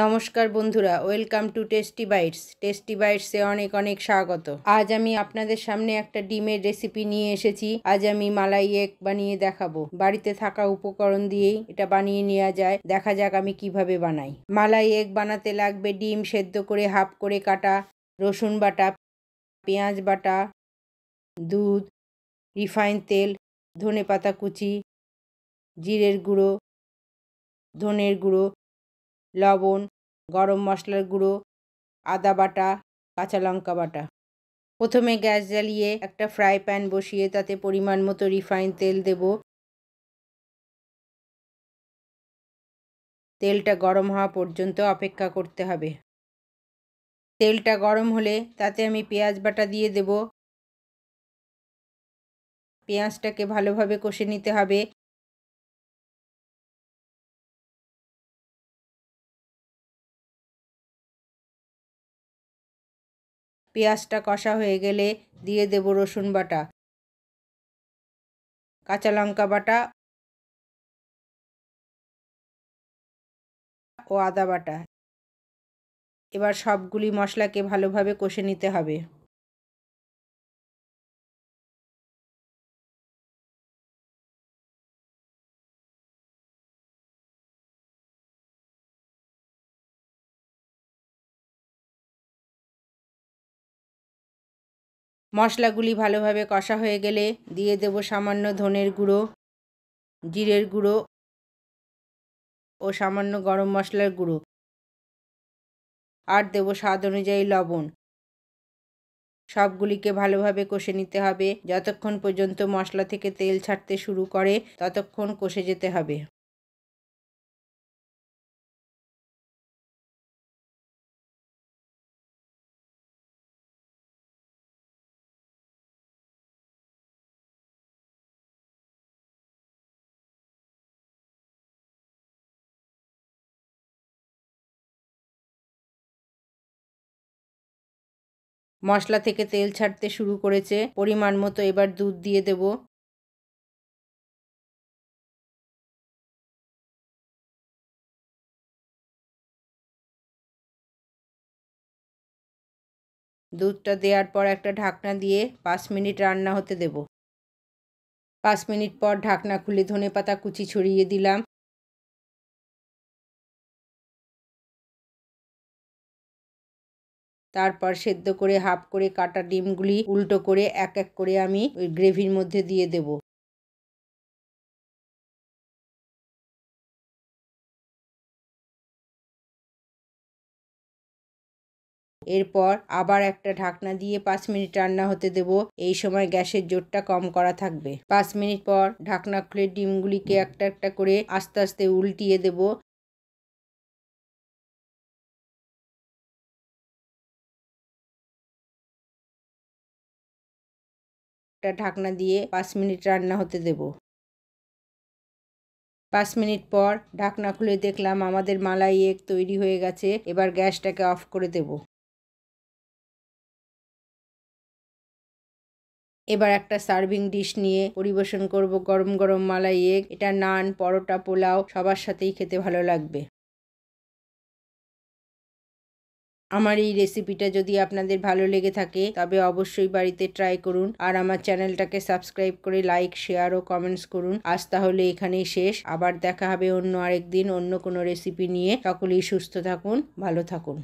নমস্কার বন্ধুরা welcome to tasty bites tasty বাইটসে অনেক অনেক স্বাগত আজ আমি আপনাদের সামনে একটা ডিমের রেসিপি নিয়ে এসেছি আজ আমি মালাই এগ বানিয়ে দেখাবো বাড়িতে থাকা উপকরণ দিয়েই এটা বানিয়ে নেওয়া যায় দেখা যাক আমি কিভাবে বানাই মালাই এগ বানাতে লাগবে ডিম সেদ্ধ করে হাফ করে কাটা রসুন বাটা পেঁয়াজ বাটা দুধ রিফাইন তেল ধনে পাতা কুচি জিরের গুঁড়ো ধনের গুঁড়ো লবণ গরম মশলার গুঁড়ো আদা বাটা কাঁচা লঙ্কা বাটা প্রথমে গ্যাস জ্বালিয়ে একটা ফ্রাই প্যান বসিয়ে তাতে পরিমাণ মতো রিফাইন তেল দেব তেলটা গরম হওয়া পর্যন্ত অপেক্ষা করতে হবে তেলটা গরম হলে তাতে আমি পেঁয়াজ বাটা দিয়ে দেব পেঁয়াজটাকে ভালোভাবে কষে নিতে হবে পেঁয়াজটা কষা হয়ে গেলে দিয়ে দেব রসুন বাটা কাঁচা লঙ্কা বাটা ও আদা বাটা এবার সবগুলি মশলাকে ভালোভাবে কষে নিতে হবে মশলাগুলি ভালোভাবে কষা হয়ে গেলে দিয়ে দেব সামান্য ধনের গুঁড়ো জিরের গুঁড়ো ও সামান্য গরম মশলার গুঁড়ো আর দেব স্বাদ অনুযায়ী লবণ সবগুলিকে ভালোভাবে কষে নিতে হবে যতক্ষণ পর্যন্ত মশলা থেকে তেল ছাড়তে শুরু করে ততক্ষণ কষে যেতে হবে মশলা থেকে তেল ছাড়তে শুরু করেছে পরিমাণ মতো এবার দুধ দিয়ে দেব দুধটা দেওয়ার পর একটা ঢাকনা দিয়ে পাঁচ মিনিট রান্না হতে দেব পাঁচ মিনিট পর ঢাকনা খুলে ধনে পাতা কুচি ছড়িয়ে দিলাম তারপর সেদ্ধ করে হাফ করে কাটা ডিমগুলি উল্টো করে এক এক করে আমি ওই গ্রেভির মধ্যে দিয়ে দেব এরপর আবার একটা ঢাকনা দিয়ে পাঁচ মিনিট রান্না হতে দেব এই সময় গ্যাসের জোরটা কম করা থাকবে পাঁচ মিনিট পর ঢাকনা খুলে ডিমগুলিকে একটা একটা করে আস্তে আস্তে উল্টিয়ে দেব একটা ঢাকনা দিয়ে পাঁচ মিনিট রান্না হতে দেব পাঁচ মিনিট পর ঢাকনা খুলে দেখলাম আমাদের মালাই এগ তৈরি হয়ে গেছে এবার গ্যাসটাকে অফ করে দেব এবার একটা সার্ভিং ডিশ নিয়ে পরিবেশন করব গরম গরম মালাই এগ এটা নান পরোটা পোলাও সবার সাথেই খেতে ভালো লাগবে আমার এই রেসিপিটা যদি আপনাদের ভালো লেগে থাকে তবে অবশ্যই বাড়িতে ট্রাই করুন আর আমার চ্যানেলটাকে সাবস্ক্রাইব করে লাইক শেয়ার ও কমেন্টস করুন আজ তাহলে এখানেই শেষ আবার দেখা হবে অন্য আরেকদিন অন্য কোনো রেসিপি নিয়ে সকলেই সুস্থ থাকুন ভালো থাকুন